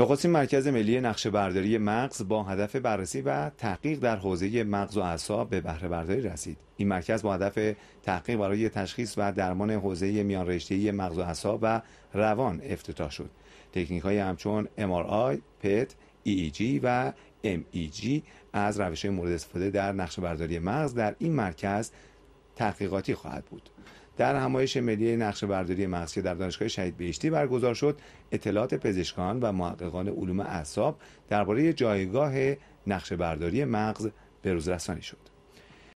نخستین مرکز ملی نقشه برداری مغز با هدف بررسی و تحقیق در حوزه مغز و اعصاب به بهره برداری رسید. این مرکز با هدف تحقیق برای تشخیص و درمان حوزه میان رشته‌ای مغز و اعصاب و روان افتتاح شد. تکنیک های همچون MRI، PET، EEG و MEG از روش مورد استفاده در نقشه برداری مغز در این مرکز تحقیقاتی خواهد بود. در همایش ملی نقشه برداری مغز که در دانشگاه شهید بهشتی برگزار شد اطلاعات پزشکان و محققان علوم اعصاب درباره جایگاه نقشه برداری مغز به روز رسانی شد